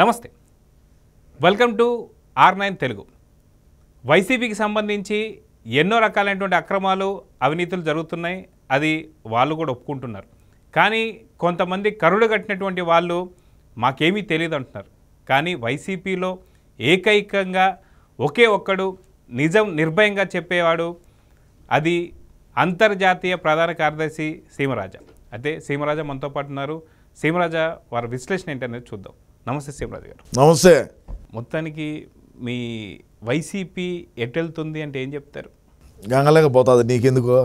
నమస్తే welcome to R nine Telugu వైసీపీకి సంబంధించి ఎన్నో రకాలైనటువంటి అక్రమాలు అవినీతులు జరుగుతున్నాయి అది వాళ్ళు కూడా ఒప్పుకుంటున్నారు కానీ కొంతమంది కరుడు కట్టినటువంటి వాళ్ళు మాకేమీ తెలియదు అంటున్నారు కానీ వైసీపీలో ఏకైకంగా ఒకే ఒక్కడు నిజం నిర్భయంగా చెప్పేవాడు అది అంతర్జాతీయ ప్రధాన కార్యదర్శి సీమరాజా అయితే సీమరాజ మనతో పాటు ఉన్నారు సీమరాజా వారి విశ్లేషణ ఏంటనేది చూద్దాం నమస్తే శివరాజు గారు నమస్తే మొత్తానికి మీ వైసీపీ ఎటెళ్తుంది అంటే ఏం చెప్తారు గంగలేకపోతుంది నీకెందుకు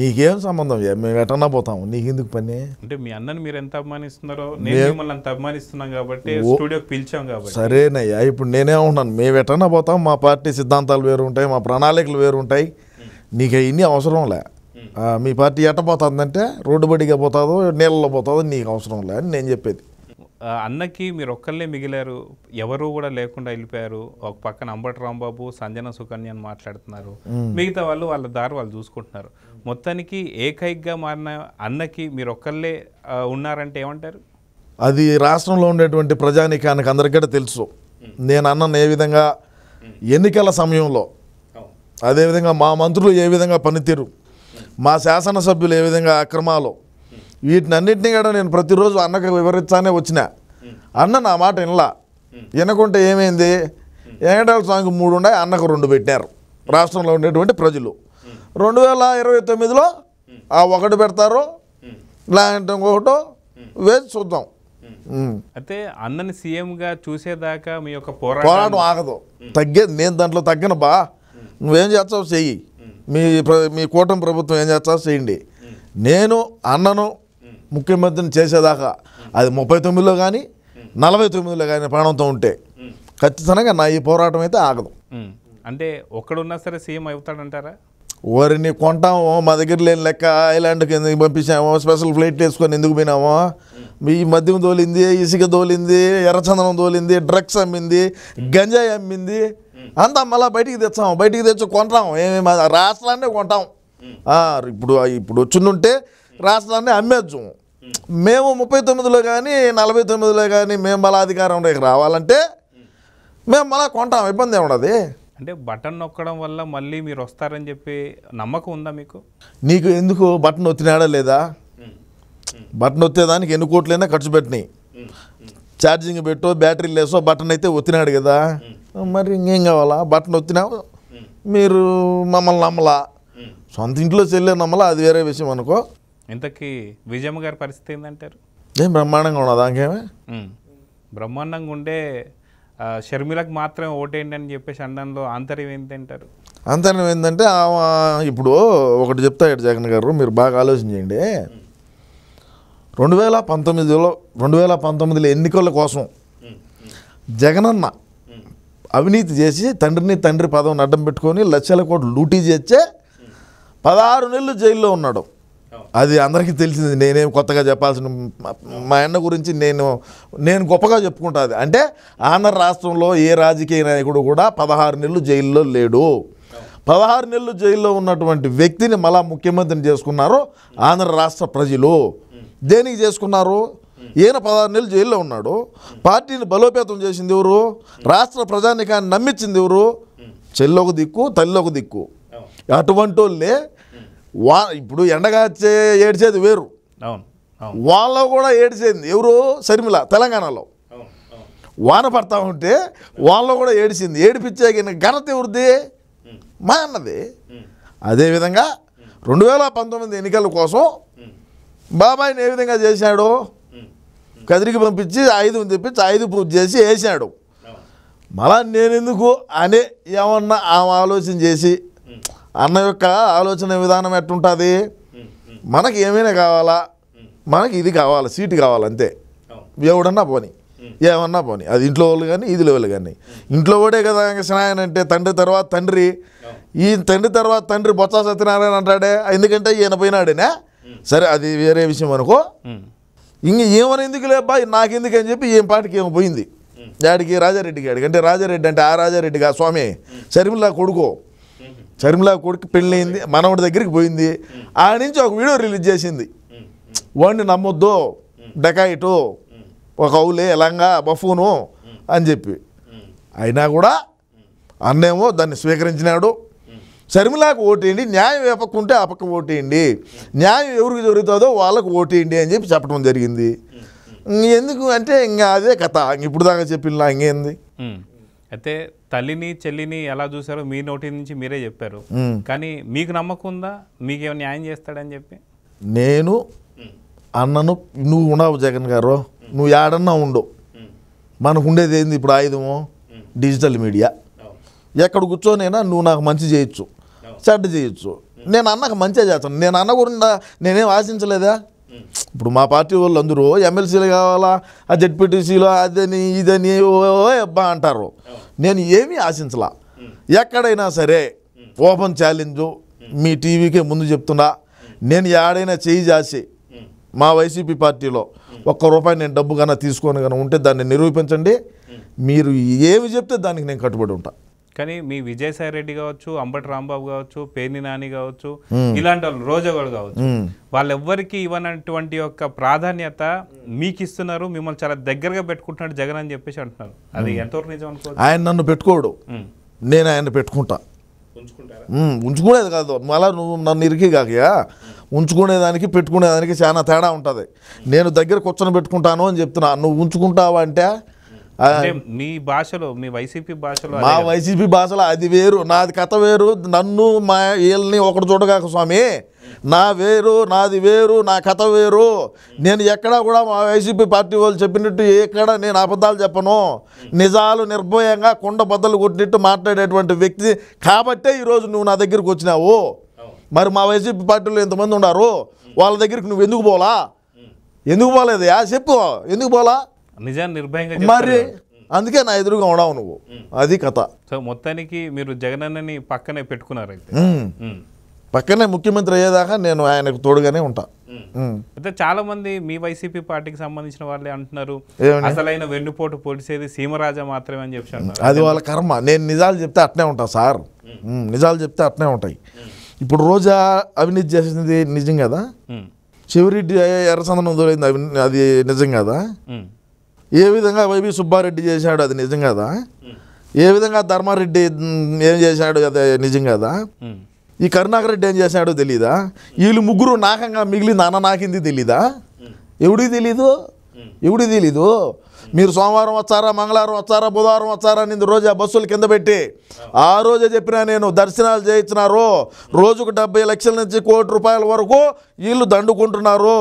నీకేం సంబంధం మేము ఎటన్నా పోతాము నీకెందుకు పని అంటే మీ అన్నని మీరు ఎంత అభిమానిస్తున్నారో నేను మిమ్మల్ని అంత అభిమానిస్తున్నాం కాబట్టి స్టూడియోకి పిలిచాం కాబట్టి సరేనయ్యా ఇప్పుడు నేనే ఉన్నాను మేము ఎటన్నా పోతాం మా పార్టీ సిద్ధాంతాలు వేరు ఉంటాయి మా ప్రణాళికలు వేరు ఉంటాయి నీకు అవసరం అవసరంలే మీ పార్టీ ఎట్ట పోతుందంటే రోడ్డు బడిగా పోతుందో నీళ్ళలో పోతుందో నీకు అవసరం లే అని నేను చెప్పేది అన్నకి మీరు ఒక్కళ్ళే మిగిలారు ఎవరు కూడా లేకుండా వెళ్ళిపోయారు ఒక పక్కన అంబటి రాంబాబు సంజన సుకన్య అని మాట్లాడుతున్నారు మిగతా వాళ్ళు వాళ్ళ దారి వాళ్ళు చూసుకుంటున్నారు మొత్తానికి ఏకైకగా మారిన అన్నకి మీరు ఒక్కళ్ళే ఉన్నారంటే ఏమంటారు అది రాష్ట్రంలో ఉండేటువంటి ప్రజానీకానికి అందరికీ తెలుసు నేను అన్నను ఏ విధంగా ఎన్నికల సమయంలో అదేవిధంగా మా మంత్రులు ఏ విధంగా పనితీరు మా శాసనసభ్యులు ఏ విధంగా అక్రమాలు అన్నింటినీ కూడా నేను ప్రతిరోజు అన్నకు వివరించానే వచ్చిన అన్న నా మాట వినలా వినకుంటే ఏమైంది వెంకటాల స్వామికి మూడు ఉన్నాయి అన్నకు రెండు పెట్టారు రాష్ట్రంలో ఉండేటువంటి ప్రజలు రెండు వేల ఇరవై తొమ్మిదిలో ఆ ఒకటి పెడతారు లాంటి ఇంకొకటో వేసి చూద్దాం అయితే అన్నని సీఎంగా చూసేదాకా మీ యొక్క పోరాటం పోరాటం ఆగదు తగ్గేది నేను దాంట్లో తగ్గను బా నువ్వేం చేస్తావు చెయ్యి మీ మీ కూటమి ప్రభుత్వం ఏం చేస్తావు చేయండి నేను అన్నను ముఖ్యమంత్రిని చేసేదాకా అది ముప్పై తొమ్మిదిలో కానీ నలభై తొమ్మిదిలో కానీ ప్రాణంతో ఉంటే ఖచ్చితంగా నా ఈ పోరాటం అయితే ఆగదు అంటే ఒక్కడున్నా సరే సీఎం అవుతాడంటారా వారిని కొంటాము మా దగ్గర లేని లెక్క ఐలాండ్కి ఎందుకు పంపించాము స్పెషల్ ఫ్లైట్ వేసుకొని ఎందుకు పోయినాము ఈ మద్యం తోలింది ఇసుక తోలింది ఎర్రచందనం తోలింది డ్రగ్స్ అమ్మింది గంజాయి అమ్మింది అంతా మళ్ళీ బయటికి తెచ్చాము బయటికి తెచ్చి కొంటాము ఏమేమి రాష్ట్రాన్నే కొంటాం ఇప్పుడు ఇప్పుడు వచ్చిండుంటే రాష్ట్రాన్ని అమ్మేద్దాం మేము ముప్పై తొమ్మిదిలో కానీ నలభై తొమ్మిదిలో కానీ మేము బలాధికారంలోకి రావాలంటే మేము మళ్ళీ కొంటాం ఇబ్బంది ఏమున్నది అంటే బటన్ నొక్కడం వల్ల మళ్ళీ మీరు వస్తారని చెప్పి నమ్మకం ఉందా మీకు నీకు ఎందుకు బటన్ నొత్తినాడా లేదా బటన్ ఒత్తేదానికి ఎన్ని కోట్లైనా ఖర్చు పెట్టినాయి ఛార్జింగ్ పెట్టో బ్యాటరీ లేసో బటన్ అయితే ఒత్తినాడు కదా మరి ఇంకేం కావాలా బటన్ ఒత్తినా మీరు మమ్మల్ని నమ్మలా సొంత ఇంట్లో చెల్లె నమ్మలా అది వేరే విషయం అనుకో ఇంతకీ విజయమ్మ గారి పరిస్థితి ఏంటంటారు ఏం బ్రహ్మాండంగా ఉండదు దానికేమే బ్రహ్మాండంగా ఉండే షర్మిలకు మాత్రం ఓటేంటని చెప్పేసి అండంలో ఆంతర్యం ఏంటంటారు అంతర్యం ఏంటంటే ఇప్పుడు ఒకటి ఇటు జగన్ గారు మీరు బాగా ఆలోచన చేయండి రెండు వేల పంతొమ్మిదిలో రెండు వేల పంతొమ్మిదిలో ఎన్నికల కోసం జగనన్న అవినీతి చేసి తండ్రిని తండ్రి పదవిని అడ్డం పెట్టుకొని లక్షల కోట్లు లూటీ చేస్తే పదహారు నెలలు జైల్లో ఉన్నాడు అది అందరికీ తెలిసింది నేనేం కొత్తగా చెప్పాల్సిన మా అన్న గురించి నేను నేను గొప్పగా చెప్పుకుంటాది అంటే ఆంధ్ర రాష్ట్రంలో ఏ రాజకీయ నాయకుడు కూడా పదహారు నెలలు జైల్లో లేడు పదహారు నెలలు జైల్లో ఉన్నటువంటి వ్యక్తిని మళ్ళా ముఖ్యమంత్రిని చేసుకున్నారు ఆంధ్ర రాష్ట్ర ప్రజలు దేనికి చేసుకున్నారు ఈయన పదహారు నెలలు జైల్లో ఉన్నాడు పార్టీని బలోపేతం చేసింది ఎవరు రాష్ట్ర ప్రజానికాన్ని నమ్మించింది ఎవరు చెల్లొక దిక్కు తల్లి ఒక దిక్కు అటువంటి వాళ్ళే వా ఇప్పుడు ఎండగా ఏడ్చేది వేరు అవును వాళ్ళు కూడా ఏడిచింది ఎవరు శర్మిల తెలంగాణలో వాన పడతా ఉంటే వాళ్ళు కూడా ఏడిచింది ఏడిపించే ఘనత ఎవరిది మా అన్నది అదేవిధంగా రెండు వేల పంతొమ్మిది ఎన్నికల కోసం బాబాయిని ఏ విధంగా చేశాడు కదిరికి పంపించి ఐదు తెప్పించి ఐదు ప్రూఫ్ చేసి వేసాడు మళ్ళా నేనెందుకు అనే ఏమన్నా ఆమె ఆలోచన చేసి అన్న యొక్క ఆలోచన విధానం ఎట్టుంటుంది మనకి ఏమైనా కావాలా మనకి ఇది కావాలి సీటు కావాలంతే ఎవడన్నా పోని ఏమన్నా పోని అది ఇంట్లో వాళ్ళు కానీ ఇదిలో వాళ్ళు కానీ ఇంట్లో ఒకటే కదా స్నాయన్ అంటే తండ్రి తర్వాత తండ్రి ఈ తండ్రి తర్వాత తండ్రి బొత్స సత్యనారాయణ అంటాడే ఎందుకంటే ఈయన పోయినాడేనా సరే అది వేరే విషయం అనుకో ఇంక ఏమని ఎందుకు లేబ్బా నాకెందుకు అని చెప్పి ఏం పాటికి ఏమో పోయింది యాడికి రాజారెడ్డి గాడికి అంటే రాజారెడ్డి అంటే ఆ రాజారెడ్డి కా స్వామి శర్మిలా కొడుకో చర్మిలా కొడుకు పెళ్ళయింది మనవడి దగ్గరికి పోయింది ఆ నుంచి ఒక వీడియో రిలీజ్ చేసింది వాడిని నమ్మొద్దు డకాయిటు ఒక అవులే ఎలాగా బఫూను అని చెప్పి అయినా కూడా అన్నేమో దాన్ని స్వీకరించినాడు శర్మిలాకు ఓటేయండి న్యాయం వేపకుంటే పక్క ఓటేయండి న్యాయం ఎవరికి జరుగుతుందో వాళ్ళకు ఓటేయండి అని చెప్పి చెప్పడం జరిగింది ఎందుకు అంటే ఇంకా అదే కథ ఇప్పుడు దాకా చెప్పిన ఇంకేంది అయితే తల్లిని చెల్లిని ఎలా చూసారో మీ నోటి నుంచి మీరే చెప్పారు కానీ మీకు నమ్మకం ఉందా మీకేమో న్యాయం చేస్తాడని చెప్పి నేను అన్నను నువ్వు ఉండవు జగన్ గారు నువ్వు ఏడన్నా ఉండు మనకు ఉండేది ఏంది ఇప్పుడు ఆయుధము డిజిటల్ మీడియా ఎక్కడ కూర్చోనైనా నువ్వు నాకు మంచి చేయొచ్చు చెడ్డ చేయొచ్చు నేను అన్నకు మంచిగా చేస్తాను నేను అన్న కూడా నేనేం ఆశించలేదా ఇప్పుడు మా పార్టీ వాళ్ళు అందరూ ఎమ్మెల్సీలు కావాలా ఆ జడ్పీటీసీలో అదని ఇదని ఓ అబ్బా అంటారు నేను ఏమీ ఆశించలా ఎక్కడైనా సరే ఓపెన్ ఛాలెంజు మీ టీవీకే ముందు చెప్తున్నా నేను ఏడైనా చేయి చేసి మా వైసీపీ పార్టీలో ఒక్క రూపాయి నేను డబ్బు కన్నా తీసుకొని కానీ ఉంటే దాన్ని నిరూపించండి మీరు ఏమి చెప్తే దానికి నేను కట్టుబడి ఉంటాను కానీ మీ విజయసాయి రెడ్డి కావచ్చు అంబటి రాంబాబు కావచ్చు పేర్ని నాని కావచ్చు ఇలాంటి వాళ్ళు రోజగోడు కావచ్చు వాళ్ళెవ్వరికి ఇవ్వనటువంటి యొక్క ప్రాధాన్యత మీకు ఇస్తున్నారు మిమ్మల్ని చాలా దగ్గరగా పెట్టుకుంటున్నాడు జగన్ అని చెప్పేసి అంటున్నారు అది ఎంతవరకు నిజం అనుకో ఆయన నన్ను పెట్టుకోడు నేను ఆయన పెట్టుకుంటా ఉంచుకునేది కాదు మళ్ళా నువ్వు నన్ను ఇరికి కాకయా ఉంచుకునేదానికి పెట్టుకునేదానికి చాలా తేడా ఉంటుంది నేను దగ్గర కూర్చొని పెట్టుకుంటాను అని చెప్తున్నా నువ్వు ఉంచుకుంటావా అంటే మీ భాషలో మీ వైసీపీ భాషలో మా వైసీపీ భాషలో అది వేరు నాది కథ వేరు నన్ను మా వీళ్ళని ఒకటి చూడగాక స్వామి నా వేరు నాది వేరు నా కథ వేరు నేను ఎక్కడా కూడా మా వైసీపీ పార్టీ వాళ్ళు చెప్పినట్టు ఎక్కడ నేను అబద్ధాలు చెప్పను నిజాలు నిర్భయంగా కుండ బద్దలు కొట్టినట్టు మాట్లాడేటువంటి వ్యక్తి కాబట్టే ఈరోజు నువ్వు నా దగ్గరికి వచ్చినావు మరి మా వైసీపీ పార్టీలో ఎంతమంది ఉన్నారు వాళ్ళ దగ్గరికి నువ్వు ఎందుకు పోలా ఎందుకు పోలేదు చెప్పు ఎందుకు పోలా నిజాన్ని నిర్భయంగా మరి అందుకే నా ఎదురుగా ఉన్నావు నువ్వు అది కథ సో మొత్తానికి మీరు జగనన్నని పక్కనే పెట్టుకున్నారు అయితే పక్కనే ముఖ్యమంత్రి అయ్యేదాకా నేను ఆయనకు తోడుగానే ఉంటా అయితే చాలా మంది మీ వైసీపీ పార్టీకి సంబంధించిన వాళ్ళే అంటున్నారు అసలైన వెన్నుపోటు పొడిసేది సీమరాజా మాత్రమే అని చెప్పాను అది వాళ్ళ కర్మ నేను నిజాలు చెప్తే అట్నే ఉంటా సార్ నిజాలు చెప్తే అట్నే ఉంటాయి ఇప్పుడు రోజా అవినీతి చేసింది నిజం కదా చివరి ఎర్రచందనం అవి అది నిజం కదా ఏ విధంగా వైవి సుబ్బారెడ్డి చేశాడు అది నిజం కదా ఏ విధంగా ధర్మారెడ్డి ఏం చేశాడు అది నిజం కదా ఈ కరుణాకరెడ్డి రెడ్డి ఏం చేశాడో తెలీదా వీళ్ళు ముగ్గురు నాకంగా మిగిలింది అన్న నాకింది తెలీదా ఎవడికి తెలీదు ఎవడికి తెలీదు మీరు సోమవారం వచ్చారా మంగళవారం వచ్చారా బుధవారం వచ్చారా నింది రోజు ఆ బస్సులు కింద పెట్టి ఆ రోజే చెప్పినా నేను దర్శనాలు చేయించినారు రోజుకు డెబ్బై లక్షల నుంచి కోటి రూపాయల వరకు వీళ్ళు దండుకుంటున్నారు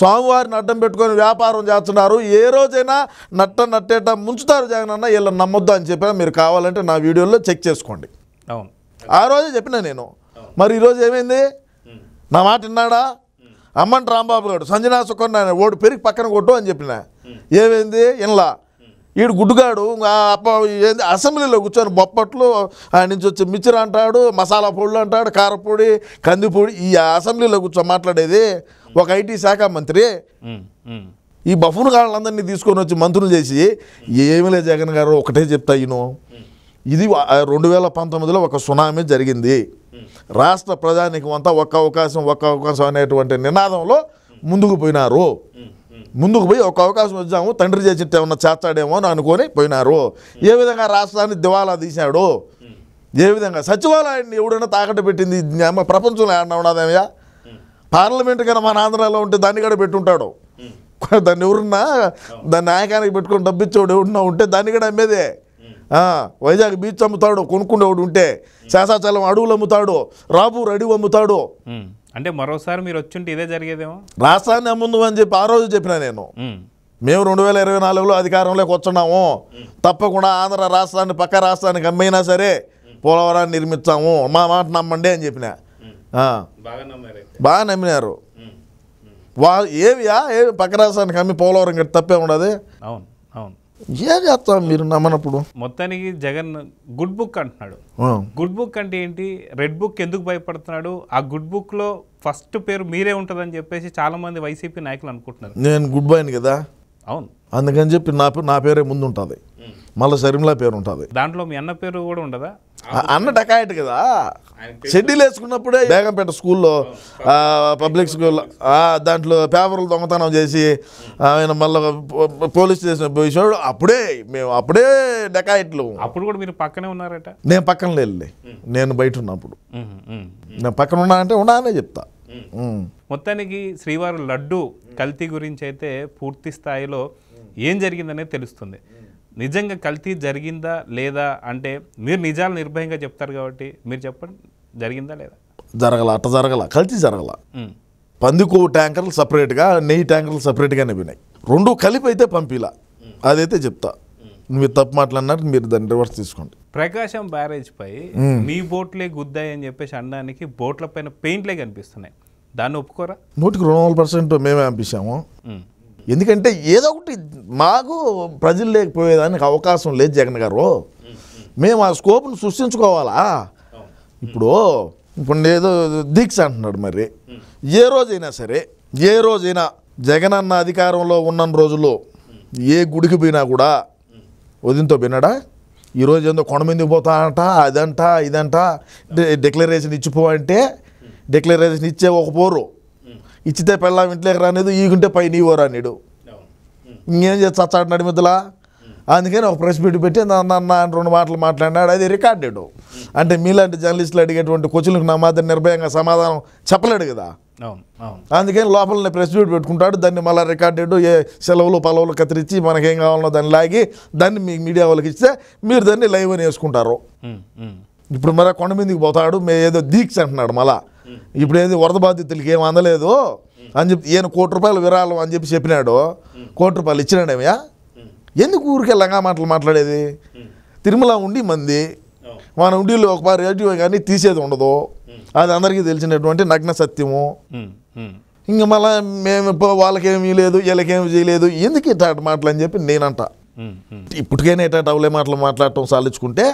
స్వామివారిని అడ్డం పెట్టుకొని వ్యాపారం చేస్తున్నారు ఏ రోజైనా నట్ట నట్టేట ముంచుతారు జగనన్న వీళ్ళని నమ్మొద్దు అని చెప్పిన మీరు కావాలంటే నా వీడియోలో చెక్ చేసుకోండి అవును ఆ రోజే చెప్పిన నేను మరి ఈరోజు ఏమైంది నా మాట విన్నాడా అమ్మన్ రాంబాబు గారు సంజనా సుకన్య ఓడు పెరిగి పక్కన కొట్టు అని చెప్పిన ఏమైంది ఇన్లా ఈడు గుడ్డుగాడు అప్ప ఏంది అసెంబ్లీలో కూర్చొని బొప్పట్లు ఆయన నుంచి వచ్చి మిక్చర్ అంటాడు మసాలా పొడులు అంటాడు కారపొడి కందిపొడి ఈ అసెంబ్లీలో కూర్చొని మాట్లాడేది ఒక ఐటీ శాఖ మంత్రి ఈ బఫున్ గాళ్ళందరినీ తీసుకొని వచ్చి మంత్రులు చేసి ఏమి లేదు జగన్ గారు ఒకటే చెప్తా ఇది రెండు వేల పంతొమ్మిదిలో ఒక సునామీ జరిగింది రాష్ట్ర ప్రధానికి అంతా ఒక్క అవకాశం ఒక్క అవకాశం అనేటువంటి నినాదంలో ముందుకు పోయినారు ముందుకు పోయి ఒక అవకాశం వచ్చాము తండ్రి చేసిట్టు ఏమన్నా చేస్తాడేమో అని అనుకొని పోయినారు ఏ విధంగా రాష్ట్రాన్ని దివాలా తీశాడు ఏ విధంగా సచివాలయాన్ని ఎవడైనా తాకట్టు పెట్టింది అమ్మ ప్రపంచంలో ఏమన్నా ఉన్నదేమయ్యా పార్లమెంట్ కన్నా మన ఆంధ్రాలో ఉంటే దాన్ని కూడా పెట్టుంటాడు దాన్ని ఎవరున్నా దాన్ని నాయకానికి పెట్టుకుని డబ్బిచ్చోడు ఎవరున్నా ఉంటే దాన్ని కూడా అమ్మేదే వైజాగ్ బీచ్ అమ్ముతాడు కొనుక్కునేవాడు ఉంటే శాసాచలం అడవులు అమ్ముతాడు రాబూరు అడవి అమ్ముతాడు అంటే మరోసారి మీరు వచ్చింటే ఇదే జరిగేదేమో రాష్ట్రాన్ని అమ్ముందు అని చెప్పి ఆ రోజు చెప్పిన నేను మేము రెండు వేల ఇరవై నాలుగులో అధికారంలోకి వచ్చున్నాము తప్పకుండా ఆంధ్ర రాష్ట్రాన్ని పక్క రాష్ట్రానికి అమ్మైనా సరే పోలవరాన్ని నిర్మిస్తాము మా మాట నమ్మండి అని చెప్పిన బాగా నమ్మినారు వా ఏవియా ఏ పక్క రాష్ట్రానికి అమ్మి పోలవరం కట్టి తప్పే ఉండదు అవును అవును ఏం చేస్తాం మీరు నమ్మనప్పుడు మొత్తానికి జగన్ గుడ్ బుక్ అంటున్నాడు గుడ్ బుక్ అంటే ఏంటి రెడ్ బుక్ ఎందుకు భయపడుతున్నాడు ఆ గుడ్ బుక్ లో ఫస్ట్ పేరు మీరే ఉంటుందని చెప్పేసి చాలా మంది వైసీపీ నాయకులు అనుకుంటున్నారు నేను గుడ్ బాయ్ కదా అవును అందుకని చెప్పి నా పేరు నా పేరే ముందు ఉంటుంది మళ్ళీ షర్మిలా పేరు ఉంటుంది దాంట్లో మీ అన్న పేరు కూడా ఉండదా అన్న డకాయట్ కదా షెడ్యూల్ వేసుకున్నప్పుడే బేగంపేట స్కూల్లో పబ్లిక్ స్కూల్లో దాంట్లో పేపర్లు దొంగతనం చేసి ఆయన మళ్ళీ పోలీస్ స్టేషన్ పోయినాడు అప్పుడే మేము అప్పుడే డకాయట్లు అప్పుడు కూడా మీరు పక్కనే ఉన్నారట నేను పక్కన లేదు నేను బయట ఉన్నప్పుడు నేను పక్కన ఉన్నా అంటే ఉన్నానే చెప్తా మొత్తానికి శ్రీవారు లడ్డు కల్తీ గురించి అయితే పూర్తి స్థాయిలో ఏం జరిగిందనేది తెలుస్తుంది నిజంగా కల్తీ జరిగిందా లేదా అంటే మీరు నిజాలు నిర్భయంగా చెప్తారు కాబట్టి మీరు చెప్పండి జరిగిందా లేదా జరగల అట్ట జరగల కల్తీ జరగల పందికో ట్యాంకర్లు సపరేట్గా నెయ్యి ట్యాంకర్లు సపరేట్గానే పోయినాయి రెండు కలిపి అయితే పంపిలా అదైతే చెప్తా మీరు తప్పు మాట్లాడినారు మీరు దాన్ని రివర్స్ తీసుకోండి ప్రకాశం బ్యారేజ్ పై మీ బోట్లే గుద్దాయి అని చెప్పేసి అనడానికి బోట్ల పైన పెయింట్లే కనిపిస్తున్నాయి దాన్ని ఒప్పుకోరా నూటికి రెండు వందల పర్సెంట్ మేమే పంపించాము ఎందుకంటే ఏదో ఒకటి మాకు ప్రజలు లేకపోయేదానికి అవకాశం లేదు జగన్ గారు మేము ఆ స్కోప్ను సృష్టించుకోవాలా ఇప్పుడు ఇప్పుడు ఏదో దీక్ష అంటున్నాడు మరి ఏ రోజైనా సరే ఏ రోజైనా జగన్ అన్న అధికారంలో ఉన్న రోజుల్లో ఏ గుడికి పోయినా కూడా వదినతో పోయినాడా ఈరోజు ఏందో కొండ మీద పోతా అంట అదంట ఇదంట డిక్లరేషన్ ఇచ్చిపో అంటే డిక్లరేషన్ ఇచ్చే ఒక పోరు ఇచ్చితే పెళ్ళాం ఇంట్లోకి రానేది ఈగుంటే పై నీవో రానిడు ఇంకేం చేస్తా నడి నడిమిద్దలా అందుకని ఒక ప్రెస్ మీట్ పెట్టి నాన్న రెండు మాటలు మాట్లాడినాడు అది రికార్డెడ్ అంటే మీలాంటి జర్నలిస్టులు అడిగేటువంటి క్వశ్చన్లకు నా మాత్రం నిర్భయంగా సమాధానం చెప్పలేడు కదా అందుకని లోపలనే ప్రెస్ మీట్ పెట్టుకుంటాడు దాన్ని మళ్ళీ రికార్డెడ్ ఏ సెలవులు పలవులు కత్తిరించి మనకేం కావాలో దాన్ని లాగి దాన్ని మీ మీడియా వాళ్ళకి ఇస్తే మీరు దాన్ని లైవ్ అని వేసుకుంటారు ఇప్పుడు మరి కొండ మీదకి పోతాడు ఏదో దీక్ష అంటున్నాడు మళ్ళీ ఇప్పుడు ఏది వరద బాధితులకి ఏం అందలేదు అని చెప్పి ఈయన కోటి రూపాయలు విరాళం అని చెప్పి చెప్పినాడు కోటి రూపాయలు ఏమయ్యా ఎందుకు ఊరికే లంగా మాటలు మాట్లాడేది తిరుమల ఉండి మంది మన ఉండిలో ఒక పారి రేటు కానీ తీసేది ఉండదు అది అందరికీ తెలిసినటువంటి నగ్న సత్యము ఇంక మళ్ళీ మేము వాళ్ళకేమీ లేదు వీళ్ళకేమి చేయలేదు ఎందుకు ఇట్లాంటి మాటలు అని చెప్పి నేనంట ఇప్పటికైనా ఇట్లాంటి అవలే మాటలు మాట్లాడటం సాలించుకుంటే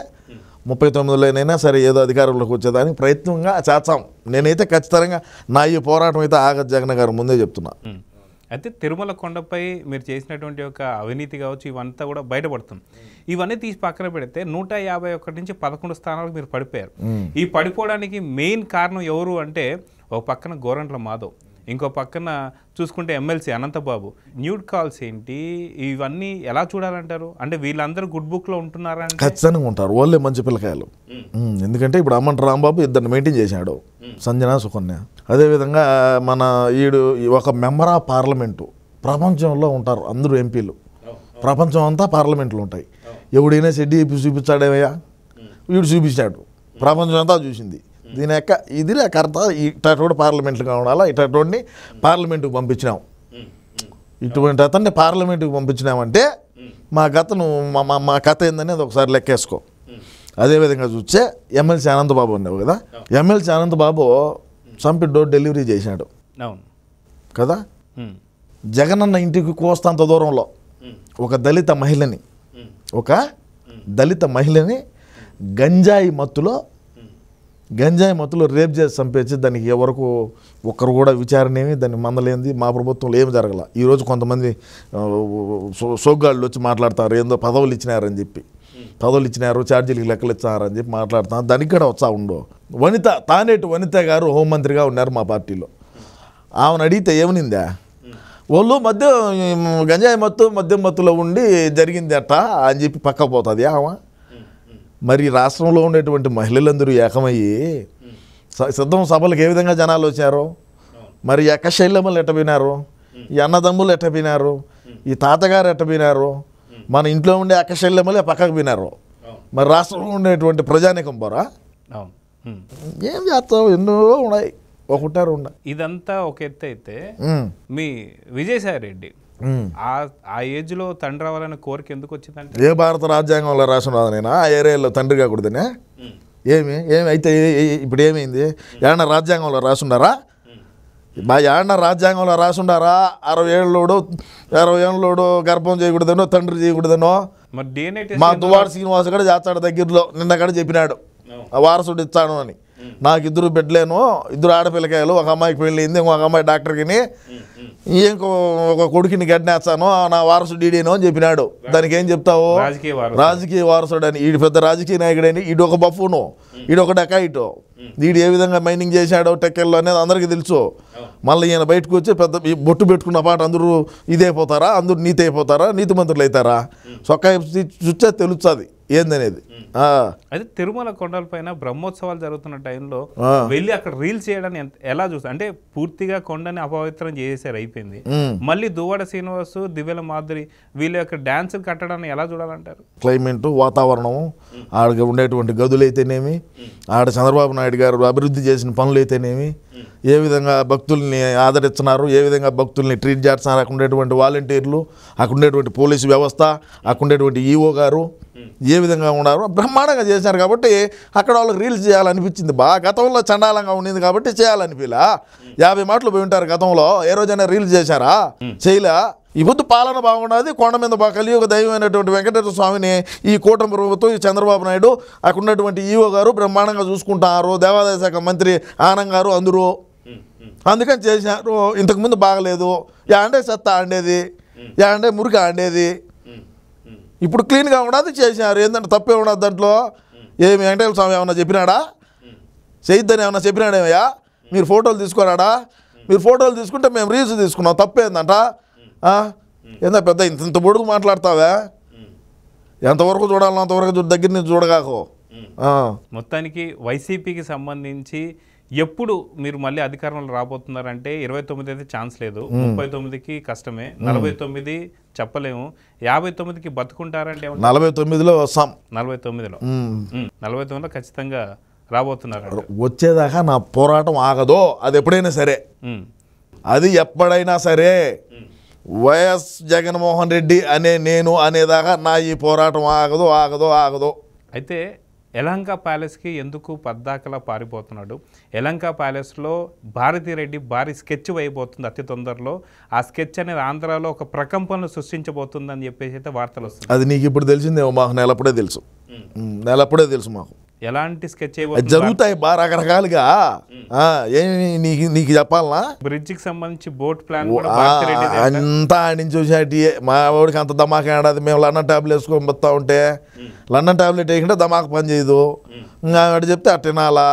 ముప్పై తొమ్మిదిలోనైనా సరే ఏదో అధికారంలోకి వచ్చేదానికి ప్రయత్నంగా చేస్తాం నేనైతే ఖచ్చితంగా నా ఈ పోరాటం అయితే ఆగత్ జగన్ గారు ముందే చెప్తున్నా అయితే తిరుమల కొండపై మీరు చేసినటువంటి ఒక అవినీతి కావచ్చు ఇవంతా కూడా బయటపడుతుంది ఇవన్నీ తీసి పక్కన పెడితే నూట యాభై ఒకటి నుంచి పదకొండు స్థానాలకు మీరు పడిపోయారు ఈ పడిపోవడానికి మెయిన్ కారణం ఎవరు అంటే ఒక పక్కన గోరంట్ల మాధవ్ ఇంకో పక్కన చూసుకుంటే ఎమ్మెల్సీ అనంతబాబు న్యూడ్ కాల్స్ ఏంటి ఇవన్నీ ఎలా చూడాలంటారు అంటే వీళ్ళందరూ గుడ్ బుక్లో ఉంటున్నారా ఖచ్చితంగా ఉంటారు వాళ్ళే మంచి పిల్లకాయలు ఎందుకంటే ఇప్పుడు అమ్మంట రాంబాబు ఇద్దరిని మెయింటైన్ చేశాడు సంజన సుకన్య అదేవిధంగా మన ఈడు ఒక మెంబర్ ఆఫ్ పార్లమెంటు ప్రపంచంలో ఉంటారు అందరూ ఎంపీలు ప్రపంచం అంతా పార్లమెంట్లు ఉంటాయి ఎవడైనా షెడ్డి చూపించాడేమయ్యా వీడు చూపించాడు ప్రపంచం అంతా చూసింది దీని యొక్క ఇది కర్త ఇటువంటి పార్లమెంట్లు ఉండాలా ఇటువంటి పార్లమెంటుకు పంపించినాం ఇటువంటి అతన్ని పార్లమెంటుకు పంపించినామంటే మా గతను మా మా కథ ఏందనేది ఒకసారి లెక్కేసుకో అదేవిధంగా చూస్తే ఎమ్మెల్సీ అనంతబాబు ఉండేవు కదా ఎమ్మెల్సీ అనంతబాబు చంపి డోర్ డెలివరీ చేసినాడు కదా జగనన్న ఇంటికి కోస్తంత దూరంలో ఒక దళిత మహిళని ఒక దళిత మహిళని గంజాయి మత్తులో గంజాయి మత్తులో రేప్ చేసి చంపేసి దానికి ఎవరకు ఒక్కరు కూడా విచారణ ఏమి దాన్ని మందలేంది మా ప్రభుత్వంలో ఏమి జరగల ఈరోజు కొంతమంది సోగ్గాళ్ళు వచ్చి మాట్లాడతారు ఏందో పదవులు ఇచ్చినారని చెప్పి పదవులు ఇచ్చినారు ఛార్జీలకు లెక్కలు ఇచ్చినారని చెప్పి మాట్లాడుతున్నారు దానికి కూడా వచ్చా ఉండవు వనిత తానేటి వనిత గారు హోంమంత్రిగా ఉన్నారు మా పార్టీలో ఆమెను అడిగితే ఏమనిందా వాళ్ళు మధ్య గంజాయి మత్తు మద్యం మత్తులో ఉండి జరిగిందట అని చెప్పి పక్క పోతుంది ఆమె మరి రాష్ట్రంలో ఉండేటువంటి మహిళలందరూ ఏకమయ్యి సిద్ధం సభలకు ఏ విధంగా జనాలు వచ్చారు మరి ఎట్ట ఎట్టబినారు ఈ అన్నదమ్ములు ఎట్టబినారు ఈ తాతగారు ఎట్టబినారు మన ఇంట్లో ఉండే అక్కశైలమ్మలే పక్కకు వినారు మరి రాష్ట్రంలో ఉండేటువంటి ప్రజానికం పోరా ఏం చేస్తావు ఎన్నో ఉన్నాయి ఒకటారు ఉన్నాయి ఇదంతా ఒక ఎత్తు అయితే మీ విజయసాయి రెడ్డి ఆ ఏజ్ లో తండ్రి అవ్వాలనే కోరిక ఎందుకు వచ్చిందంటే ఏ భారత రాజ్యాంగంలో రాసిన నేను ఆ ఏరియాలో తండ్రి కాకూడదనే ఏమి ఏమి అయితే ఇప్పుడు ఏమైంది ఏడన్నా రాజ్యాంగంలో రాసుండారా మా ఏడన్నా రాజ్యాంగంలో రాసుండారా అరవై ఏళ్ళోడు అరవై ఏళ్ళోడు గర్భం చేయకూడదనో తండ్రి చేయకూడదనో మా దువాడు శ్రీనివాస్ కూడా చేస్తాడు దగ్గరలో నిన్న కూడా చెప్పినాడు వారసుడు ఇస్తాను అని నాకు ఇద్దరు బిడ్డలేను ఇద్దరు ఆడపిల్లకాయలు ఒక అమ్మాయికి పెళ్ళింది ఇంకొక అమ్మాయి డాక్టర్కి ఇంకో ఒక కొడుకుని గడ్నేస్తాను నా వారసుడు ఈడేను అని చెప్పినాడు దానికి ఏం చెప్తావు రాజకీయ వారసుడు అని ఈడు పెద్ద రాజకీయ నాయకుడని ఈడు ఒక బఫును ఈడు ఒక డకాయిట్ వీడు ఏ విధంగా మైనింగ్ చేశాడో టెక్కెల్లో అనేది అందరికీ తెలుసు మళ్ళీ ఈయన బయటకు వచ్చి పెద్ద బొట్టు పెట్టుకున్న పాట అందరూ ఇదైపోతారా అందరూ నీతి అయిపోతారా మంత్రులు అవుతారా సొక్క చూస్తే తెలుస్తుంది ఏందనేది అయితే తిరుమల కొండలపైన బ్రహ్మోత్సవాలు జరుగుతున్న టైంలో వెళ్ళి అక్కడ రీల్స్ చేయడానికి ఎలా చూస్తా అంటే పూర్తిగా కొండని అపవిత్రం చేసేసారు అయిపోయింది మళ్ళీ దువ్వాడ శ్రీనివాసు దివ్యల మాదిరి వీళ్ళ యొక్క డాన్స్ కట్టడాన్ని ఎలా చూడాలంటారు క్లైమేట్ వాతావరణం ఆడ ఉండేటువంటి గదులు అయితేనేమి ఆడ చంద్రబాబు నాయుడు గారు అభివృద్ధి చేసిన పనులు అయితేనేమి ఏ విధంగా భక్తుల్ని ఆదరిస్తున్నారు ఏ విధంగా భక్తుల్ని ట్రీట్ చేస్తున్నారు అక్కడ ఉండేటువంటి వాలంటీర్లు అక్కడ ఉండేటువంటి పోలీసు వ్యవస్థ అక్కడ ఉండేటువంటి ఈఓ గారు ఏ విధంగా ఉన్నారు బ్రహ్మాండంగా చేశారు కాబట్టి అక్కడ వాళ్ళకి రీల్స్ చేయాలనిపించింది బాగా గతంలో చండాలంగా ఉండింది కాబట్టి చేయాలనిపిలా యాభై మాటలు పోయి ఉంటారు గతంలో ఏ రోజైనా రీల్స్ చేశారా చేయలే ఈ పొద్దు పాలన బాగున్నది కొండ మీద బాగా కలియుగ దైవమైనటువంటి వెంకటేశ్వర స్వామిని ఈ కూటమి ప్రభుత్వం ఈ చంద్రబాబు నాయుడు అక్కడ ఉన్నటువంటి ఈవో గారు బ్రహ్మాండంగా చూసుకుంటారు దేవాదాయ శాఖ మంత్రి ఆనంద్ గారు అందరూ అందుకని చేశారు ఇంతకుముందు బాగలేదు అంటే సత్తా యా అంటే మురికి ఆండేది ఇప్పుడు క్లీన్గా ఉన్నది చేసినారు ఏంటంటే తప్పే ఉండదు దాంట్లో ఏమి వెంకటేశ్వర స్వామి ఏమన్నా చెప్పినాడా చేయొద్దని ఏమన్నా చెప్పినాడేమయ్యా మీరు ఫోటోలు తీసుకున్నాడా మీరు ఫోటోలు తీసుకుంటే మేము రీల్స్ తీసుకున్నాం తప్పేందంట ఏందా పెద్ద ఇంత ఇంత బొడుగు మాట్లాడతావా ఎంతవరకు చూడాలి అంతవరకు దగ్గర నుంచి చూడగాకు మొత్తానికి వైసీపీకి సంబంధించి ఎప్పుడు మీరు మళ్ళీ అధికారంలో రాబోతున్నారంటే ఇరవై తొమ్మిది అయితే ఛాన్స్ లేదు ముప్పై తొమ్మిదికి కష్టమే నలభై తొమ్మిది చెప్పలేము యాభై తొమ్మిదికి బతుకుంటారంటే నలభై తొమ్మిదిలో వస్తాం నలభై తొమ్మిదిలో నలభై తొమ్మిదిలో ఖచ్చితంగా రాబోతున్నారు వచ్చేదాకా నా పోరాటం ఆగదో అది ఎప్పుడైనా సరే అది ఎప్పుడైనా సరే వైఎస్ జగన్మోహన్ రెడ్డి అనే నేను అనేదాకా నా ఈ పోరాటం ఆగదు ఆగదు ఆగదు అయితే ఎలంక ప్యాలెస్కి ఎందుకు పద్దాకలా పారిపోతున్నాడు ఎలంక ప్యాలెస్లో భారతిరెడ్డి భారీ స్కెచ్ వేయబోతుంది అతి తొందరలో ఆ స్కెచ్ అనేది ఆంధ్రాలో ఒక ప్రకంపనను సృష్టించబోతుందని చెప్పేసి అయితే వార్తలు వస్తున్నాయి అది నీకు ఇప్పుడు తెలిసిందేమో మాకు నెలప్పుడే తెలుసు నెలప్పుడే తెలుసు మాకు ఎలాంటి స్కెచ్ జరుగుతాయి బాగా రకరకాలుగా నీకు నీకు చెప్పాలనా బ్రిడ్జ్ కి సంబంధించి బోట్ ప్లాన్ అంతా నుంచి చూసినట్టు మా వాడికి అంత దమాక ఏడాది మేము లండన్ టాబ్లెట్ వేసుకొని పోతా ఉంటే లండన్ టాబ్లెట్ వేయకుండా దమాక పని చేయదు ఇంకా చెప్తే అట్ట తినాలా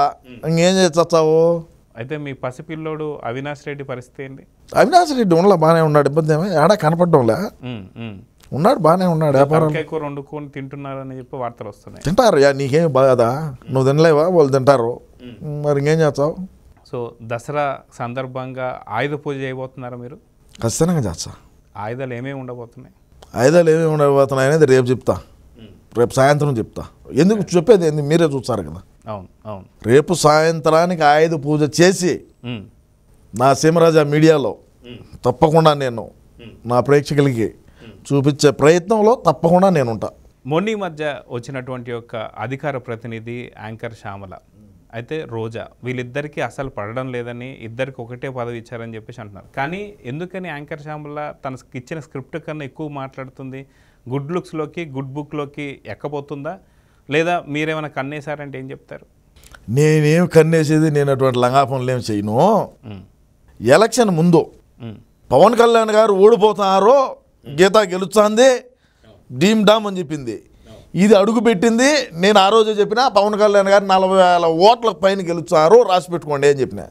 ఇంకేం చేస్తావు అయితే మీ పసిపిల్లోడు అవినాష్ రెడ్డి పరిస్థితి ఏంటి అవినాష్ రెడ్డి ఉండలే బాగానే ఉన్నాడు ఇబ్బంది ఏమో ఆడ కనపడడంలే ఉన్నాడు బాగానే ఉన్నాడు వ్యాపారం కూర వండుకొని తింటున్నారని చెప్పి వార్తలు వస్తున్నాయి తింటారు యా నీకేం బాగదా నువ్వు తినలేవా వాళ్ళు తింటారు మరి ఇంకేం చేస్తావు సో దసరా సందర్భంగా ఆయుధ పూజ చేయబోతున్నారా మీరు ఖచ్చితంగా చేస్తా ఆయుధాలు ఏమేమి ఉండబోతున్నాయి ఆయుధాలు ఏమేమి ఉండబోతున్నాయి అనేది రేపు చెప్తా రేపు సాయంత్రం చెప్తా ఎందుకు చెప్పేది ఏంది మీరే చూస్తారు కదా అవును అవును రేపు సాయంత్రానికి ఆయుధ పూజ చేసి నా సీమరాజా మీడియాలో తప్పకుండా నేను నా ప్రేక్షకులకి చూపించే ప్రయత్నంలో తప్పకుండా నేనుంటా మొన్నీ మధ్య వచ్చినటువంటి యొక్క అధికార ప్రతినిధి యాంకర్ శ్యామల అయితే రోజా వీళ్ళిద్దరికీ అసలు పడడం లేదని ఇద్దరికి ఒకటే పదవి ఇచ్చారని చెప్పేసి అంటున్నారు కానీ ఎందుకని యాంకర్ శ్యామల తన ఇచ్చిన స్క్రిప్ట్ కన్నా ఎక్కువ మాట్లాడుతుంది గుడ్ లుక్స్లోకి గుడ్ బుక్లోకి ఎక్కబోతుందా లేదా మీరేమైనా కన్నేశారంటే ఏం చెప్తారు నేనేం కన్నేసేది నేను అటువంటి లంగాపనులు ఏం చేయను ఎలక్షన్ ముందు పవన్ కళ్యాణ్ గారు ఓడిపోతారో గీత గెలుస్తుంది డీమ్ డామ్ అని చెప్పింది ఇది అడుగు పెట్టింది నేను ఆ రోజే చెప్పిన పవన్ కళ్యాణ్ గారు నలభై వేల ఓట్ల పైన గెలుచారు రాసి పెట్టుకోండి అని చెప్పిన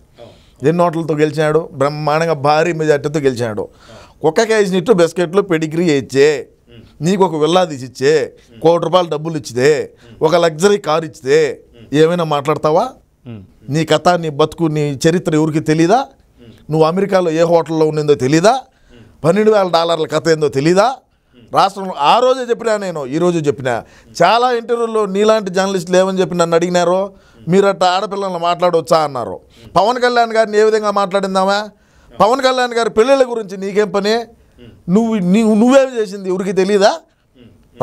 ఎన్ని ఓట్లతో గెలిచినాడు బ్రహ్మాండంగా భారీ మెజార్టీతో గెలిచినాడు కుక్క నిట్టు బిస్కెట్లు పెడిగ్రీ ఇచ్చే నీకు ఒక విల్లా ఇచ్చే కోటి రూపాయలు డబ్బులు ఇచ్చితే ఒక లగ్జరీ కారు ఇచ్చితే ఏమైనా మాట్లాడతావా నీ కథ నీ బతుకు నీ చరిత్ర ఎవరికి తెలీదా నువ్వు అమెరికాలో ఏ హోటల్లో ఉన్నదో తెలీదా పన్నెండు వేల డాలర్ల కథ ఏందో తెలీదా రాష్ట్రంలో ఆ రోజే చెప్పినా నేను ఈరోజు చెప్పిన చాలా ఇంటర్వ్యూల్లో నీలాంటి జర్నలిస్టులు ఏమని చెప్పి నన్ను అడిగినారో మీరు అట్ట ఆడపిల్లలను మాట్లాడవచ్చా అన్నారు పవన్ కళ్యాణ్ గారిని ఏ విధంగా మాట్లాడిందామా పవన్ కళ్యాణ్ గారి పెళ్ళిళ్ళ గురించి నీకేం పని నువ్వు నువ్వు నువ్వేమి చేసింది ఎవరికి తెలీదా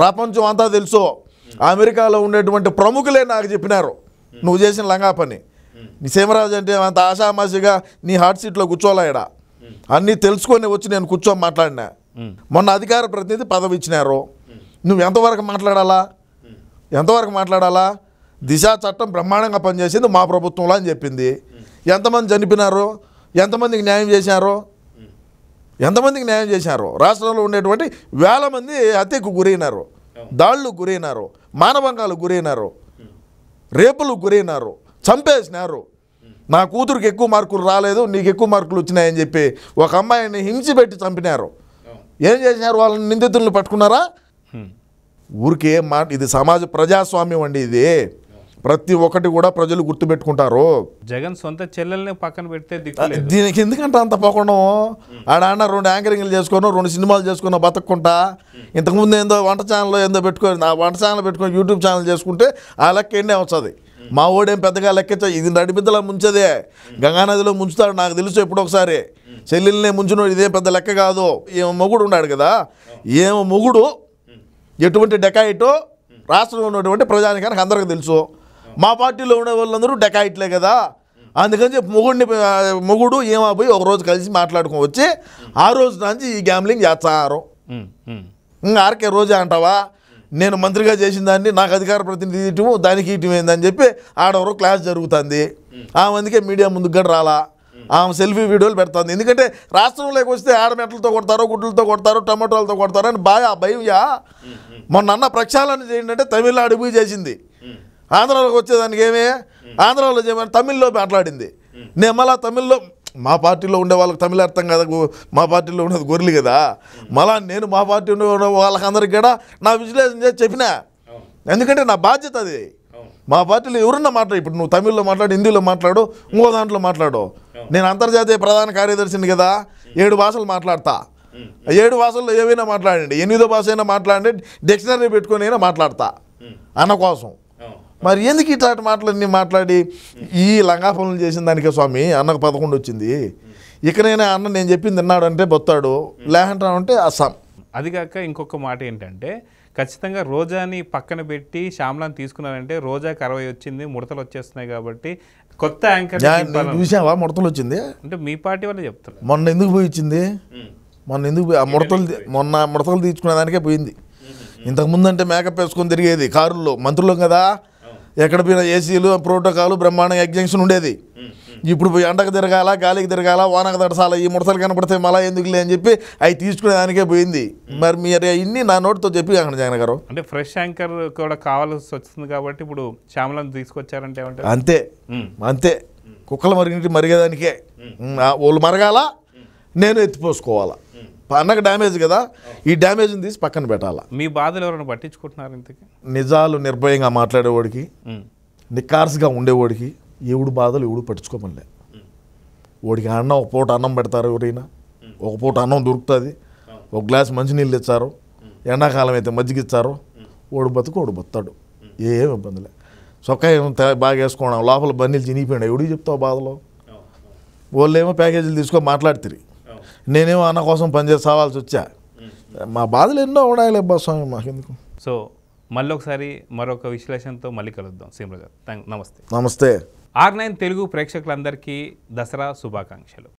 ప్రపంచం అంతా తెలుసు అమెరికాలో ఉండేటువంటి ప్రముఖులే నాకు చెప్పినారు నువ్వు చేసిన లంగా పని నీ సీమరాజు అంటే అంత ఆశామాసిగా నీ హాట్ సీట్లో కూర్చోలేడా అన్నీ తెలుసుకొని వచ్చి నేను కూర్చొని మాట్లాడినా మొన్న అధికార ప్రతినిధి పదవి ఇచ్చినారు నువ్వు ఎంతవరకు మాట్లాడాలా ఎంతవరకు మాట్లాడాలా దిశ చట్టం బ్రహ్మాండంగా పనిచేసింది మా ప్రభుత్వంలో అని చెప్పింది ఎంతమంది చనిపోయినారు ఎంతమందికి న్యాయం చేశారు ఎంతమందికి న్యాయం చేశారు రాష్ట్రంలో ఉండేటువంటి వేల మంది హత్యకు గురైనారు దాళ్ళు గురైనారు మానభంగాలు గురైనారు రేపులు గురైనారు చంపేసినారు నా కూతురికి ఎక్కువ మార్కులు రాలేదు నీకు ఎక్కువ మార్కులు వచ్చినాయని చెప్పి ఒక అమ్మాయిని హింసి పెట్టి చంపినారు ఏం చేసినారు వాళ్ళని నిందితులను పట్టుకున్నారా ఊరికే మా ఇది సమాజ ప్రజాస్వామ్యం అండి ఇది ప్రతి ఒక్కటి కూడా ప్రజలు గుర్తుపెట్టుకుంటారు జగన్ సొంత చెల్లెల్ని పక్కన పెడితే దీనికి ఎందుకంటే అంత పోకుండా ఆడ అన్న రెండు యాంకరింగ్లు చేసుకున్నావు రెండు సినిమాలు చేసుకున్నా బతకకుండా ఇంతకుముందు ఏందో వంట ఛానల్ ఏందో పెట్టుకొని వంట ఛానల్ పెట్టుకొని యూట్యూబ్ ఛానల్ చేసుకుంటే ఆ లెక్క ఎన్నే వస్తుంది మా ఓడేం పెద్దగా లెక్కించ ఇది నడిపిద్దలా ముంచదే గంగానదిలో ముంచుతాడు నాకు తెలుసు ఎప్పుడు ఒకసారి చెల్లెల్ని ముంచినోడు ఇదే పెద్ద లెక్క కాదు ఏమో మొగుడు ఉన్నాడు కదా ఏమో మొగుడు ఎటువంటి డెకాయిటో రాష్ట్రంలో ఉన్నటువంటి ప్రజానికానికి అందరికీ తెలుసు మా పార్టీలో ఉండే వాళ్ళందరూ డెకాయిట్లే కదా అందుకని చెప్పి మొగుడిని మొగుడు ఏమో పోయి ఒకరోజు కలిసి మాట్లాడుకుని వచ్చి ఆ రోజు నుంచి ఈ గ్యాంబ్లింగ్ చేస్తారు ఇంకా ఆర్కే రోజే అంటావా నేను మంత్రిగా చేసిన దాన్ని నాకు అధికార ఇటు దానికి ఇటు ఏందని చెప్పి ఆడవరు క్లాస్ జరుగుతుంది ఆమె అందుకే మీడియా ముందుకు కూడా రాలా ఆమె సెల్ఫీ వీడియోలు పెడుతుంది ఎందుకంటే రాష్ట్రంలోకి వస్తే ఆడమెట్లతో కొడతారో గుడ్లతో కొడతారో టమాటోలతో కొడతారో అని బాగా భయంయా మొన్న అన్న ప్రక్షాళన చేయండి తమిళనాడు పోయి చేసింది ఆంధ్రాలోకి వచ్చేదానికి ఏమే ఆంధ్రాలో చేయమని తమిళ్లో మాట్లాడింది నేను మళ్ళీ తమిళ్లో మా పార్టీలో ఉండే వాళ్ళకి తమిళ అర్థం కదా మా పార్టీలో ఉన్నది గొర్రెలు కదా మళ్ళా నేను మా పార్టీ ఉన్న వాళ్ళకందరికీ కూడా నా విశ్లేషణ చేసి చెప్పినా ఎందుకంటే నా బాధ్యత అది మా పార్టీలో ఎవరన్నా మాట్లాడు ఇప్పుడు నువ్వు తమిళ్లో మాట్లాడు హిందీలో మాట్లాడు ఇంకో దాంట్లో మాట్లాడు నేను అంతర్జాతీయ ప్రధాన కార్యదర్శిని కదా ఏడు భాషలు మాట్లాడతా ఏడు భాషల్లో ఏవైనా మాట్లాడండి ఎనిమిదో భాష అయినా మాట్లాడండి డిక్షనరీ పెట్టుకుని అయినా మాట్లాడతా అన్న కోసం మరి ఎందుకు ఇట్లాంటి మాటలన్నీ మాట్లాడి ఈ లంగా పనులు చేసిన దానికే స్వామి అన్నకు పదకొండు వచ్చింది ఇకనైనా అన్న నేను చెప్పింది తిన్నాడు అంటే బొత్తాడు లేకుంటానంటే అస్సాం అది కాక ఇంకొక మాట ఏంటంటే ఖచ్చితంగా రోజాని పక్కన పెట్టి శ్యామలాన్ని తీసుకున్నారంటే రోజాకి అరవై వచ్చింది ముడతలు వచ్చేస్తున్నాయి కాబట్టి కొత్త యాంకర్ చూసావా ముడతలు వచ్చింది అంటే మీ పార్టీ వాళ్ళు చెప్తారు మొన్న ఎందుకు పోయి ఇచ్చింది మొన్న ఎందుకు ఆ ముడతలు మొన్న ముడతలు తీసుకునే దానికే పోయింది ఇంతకుముందు అంటే మేకప్ వేసుకొని తిరిగేది కారులో మంత్రులం కదా ఎక్కడ పోయిన ఏసీలు ప్రోటోకాలు బ్రహ్మాండంగా ఎగ్జంక్షన్ ఉండేది ఇప్పుడు ఎండకు తిరగాల గాలికి తిరగాల వానకు తడసాల ఈ ముడతలు కనపడితే మళ్ళా ఎందుకు అని చెప్పి అవి తీసుకునే దానికే పోయింది మరి మీరు ఇన్ని నా నోటితో చెప్పి అక్కడ జగన్ గారు అంటే ఫ్రెష్ యాంకర్ కూడా కావాల్సి వచ్చింది కాబట్టి ఇప్పుడు శ్యామలను తీసుకొచ్చారంటే అంతే అంతే కుక్కలు మరిగి మరిగేదానికే వాళ్ళు మరగాల నేను ఎత్తిపోసుకోవాలా అన్నకు డ్యామేజ్ కదా ఈ డ్యామేజ్ని తీసి పక్కన పెట్టాలా మీ బాధలు ఎవరైనా పట్టించుకుంటున్నారు ఇంతకీ నిజాలు నిర్భయంగా మాట్లాడేవాడికి నిక్కార్స్గా ఉండేవాడికి ఎవడు బాధలు ఎవడు పట్టించుకోమనిలే వాడికి అన్నం ఒక పూట అన్నం పెడతారు ఎవరైనా ఒక పూట అన్నం దొరుకుతుంది ఒక గ్లాస్ మంచినీళ్ళు ఇచ్చారు ఎండాకాలం అయితే మజ్జిగ ఇచ్చారు ఓడు బతుకు ఓడు బతాడు ఏం ఇబ్బందిలే చొక్కా ఏం బాగా వేసుకోవడం లోపల బన్నీలు చినిగిపోయినా ఎవడికి చెప్తావు బాధలో వాళ్ళేమో ప్యాకేజీలు తీసుకొని మాట్లాడుతుంది నేనేమో అన్న కోసం పనిచేసి సావాల్సి వచ్చా మా బాధలు ఎన్నో ఉన్నాయి అబ్బా స్వామి మాకెందుకు సో మళ్ళీ ఒకసారి మరొక విశ్లేషణతో మళ్ళీ కలుద్దాం సీమరాజు థ్యాంక్ నమస్తే నమస్తే ఆర్ నైన్ తెలుగు ప్రేక్షకులందరికీ దసరా శుభాకాంక్షలు